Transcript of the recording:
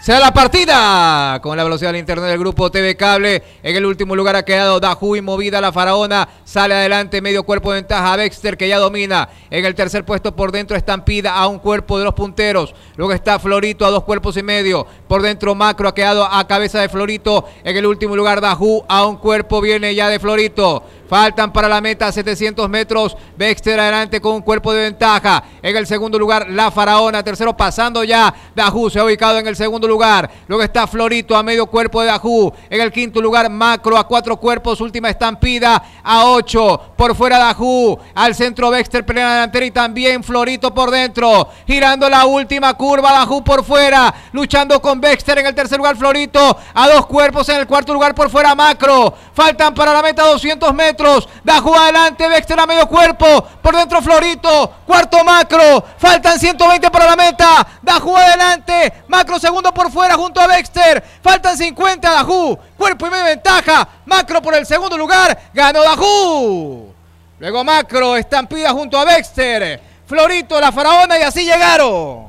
Se da la partida con la velocidad del internet del grupo TV Cable. En el último lugar ha quedado y movida. La faraona sale adelante. Medio cuerpo de ventaja. Baxter que ya domina. En el tercer puesto por dentro estampida a un cuerpo de los punteros. Luego está Florito a dos cuerpos y medio. Por dentro Macro ha quedado a cabeza de Florito. En el último lugar Daju a un cuerpo viene ya de Florito. Faltan para la meta 700 metros. Bexter adelante con un cuerpo de ventaja. En el segundo lugar, La Faraona. Tercero pasando ya. Dajú se ha ubicado en el segundo lugar. Luego está Florito a medio cuerpo de Dajú. En el quinto lugar, Macro a cuatro cuerpos. Última estampida a ocho. Por fuera Dajú. Al centro Bexter plena delantera y también Florito por dentro. Girando la última curva. Dajú por fuera. Luchando con bexter en el tercer lugar. Florito a dos cuerpos. En el cuarto lugar por fuera Macro. Faltan para la meta 200 metros da jugada adelante, Baxter a medio cuerpo, por dentro Florito, cuarto Macro, faltan 120 para la meta, da jugada adelante, Macro segundo por fuera junto a Baxter, faltan 50, Daju, cuerpo y medio ventaja, Macro por el segundo lugar, ganó Daju. Luego Macro, estampida junto a Baxter, Florito, la faraona y así llegaron.